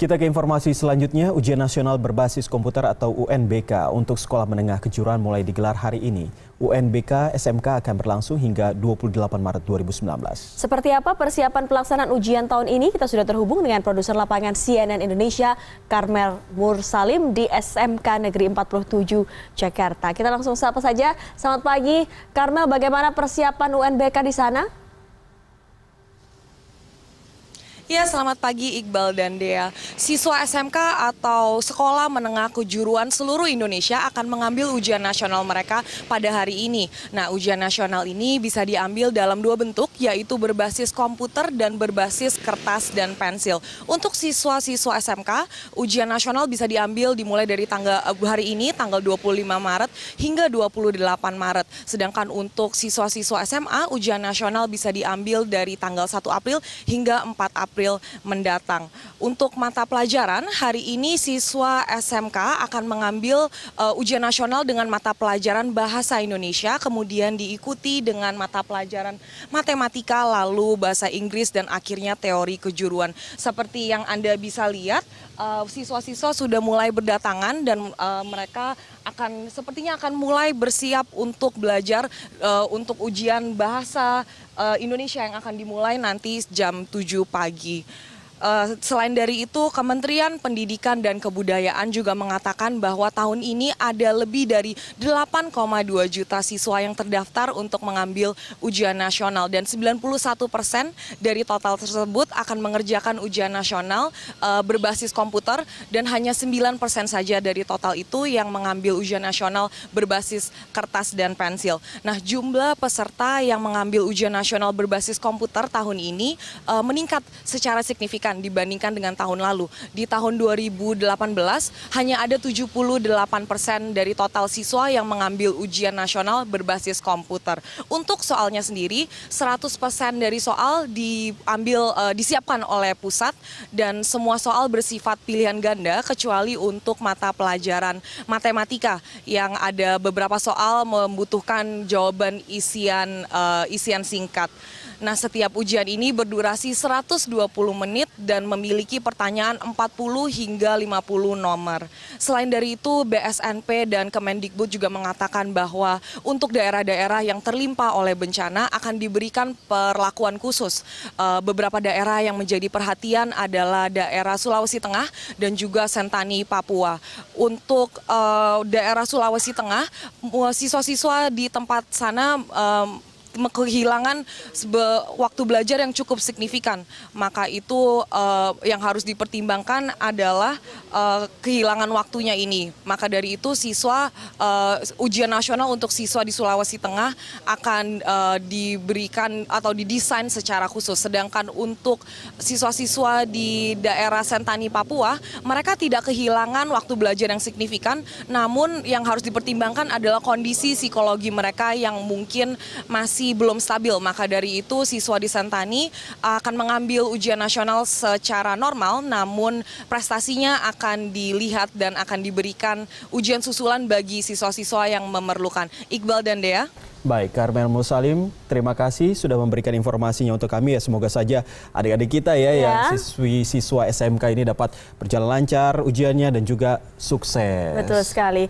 Kita ke informasi selanjutnya, ujian nasional berbasis komputer atau UNBK untuk sekolah menengah kejuruan mulai digelar hari ini. UNBK SMK akan berlangsung hingga 28 Maret 2019. Seperti apa persiapan pelaksanaan ujian tahun ini? Kita sudah terhubung dengan produser lapangan CNN Indonesia, Karmel Mursalim di SMK Negeri 47 Jakarta. Kita langsung sapa saja. Selamat pagi, Karmel. Bagaimana persiapan UNBK di sana? Ya, selamat pagi Iqbal dan Dea. Siswa SMK atau Sekolah Menengah Kejuruan seluruh Indonesia akan mengambil ujian nasional mereka pada hari ini. Nah, ujian nasional ini bisa diambil dalam dua bentuk, yaitu berbasis komputer dan berbasis kertas dan pensil. Untuk siswa-siswa SMK, ujian nasional bisa diambil dimulai dari tanggal eh, hari ini, tanggal 25 Maret hingga 28 Maret. Sedangkan untuk siswa-siswa SMA, ujian nasional bisa diambil dari tanggal 1 April hingga 4 April. April mendatang. Untuk mata pelajaran, hari ini siswa SMK akan mengambil uh, ujian nasional dengan mata pelajaran Bahasa Indonesia, kemudian diikuti dengan mata pelajaran Matematika, lalu Bahasa Inggris, dan akhirnya Teori Kejuruan. Seperti yang Anda bisa lihat, eh, siswa-siswa uh, sudah mulai berdatangan dan uh, mereka akan sepertinya akan mulai bersiap untuk belajar uh, untuk ujian bahasa uh, Indonesia yang akan dimulai nanti jam 7 pagi. Turkey Eh, selain dari itu, Kementerian Pendidikan dan Kebudayaan juga mengatakan bahwa tahun ini ada lebih dari 8,2 juta siswa yang terdaftar untuk mengambil ujian nasional dan 91 persen dari total tersebut akan mengerjakan ujian nasional uh, berbasis komputer dan hanya 9 persen saja dari total itu yang mengambil ujian nasional berbasis kertas dan pensil. Nah, jumlah peserta yang mengambil ujian nasional berbasis komputer tahun ini uh, meningkat secara signifikan signifikan dibandingkan dengan tahun lalu. Di tahun 2018 hanya ada 78 persen dari total siswa yang mengambil ujian nasional berbasis komputer. Untuk soalnya sendiri, 100 persen dari soal diambil uh, disiapkan oleh pusat dan semua soal bersifat pilihan ganda kecuali untuk mata pelajaran matematika yang ada beberapa soal membutuhkan jawaban isian uh, isian singkat. Nah, setiap ujian ini berdurasi 120 menit dan memiliki pertanyaan 40 hingga 50 nomor. Selain dari itu, BSNP dan Kemendikbud juga mengatakan bahwa untuk daerah-daerah yang terlimpa oleh bencana akan diberikan perlakuan khusus. Eh, beberapa daerah yang menjadi perhatian adalah daerah Sulawesi Tengah dan juga Sentani, Papua. Untuk eh, daerah Sulawesi Tengah, siswa-siswa di tempat sana eh, kehilangan waktu belajar yang cukup signifikan. Maka itu uh, yang harus dipertimbangkan adalah uh, kehilangan waktunya ini. Maka dari itu siswa uh, ujian nasional untuk siswa di Sulawesi Tengah akan uh, diberikan atau didesain secara khusus. Sedangkan untuk siswa-siswa di daerah Sentani Papua, mereka tidak kehilangan waktu belajar yang signifikan, namun yang harus dipertimbangkan adalah kondisi psikologi mereka yang mungkin masih masih belum stabil. Maka dari itu siswa di Sentani eh, akan mengambil ujian nasional secara normal namun prestasinya akan dilihat dan akan diberikan ujian susulan bagi siswa-siswa yang memerlukan. Iqbal dan Dea. Baik, Karmel Musalim, terima kasih sudah memberikan informasinya untuk kami ya. Semoga saja adik-adik kita ya, ya. yang siswi-siswa SMK ini dapat berjalan lancar ujiannya dan juga sukses. Betul sekali.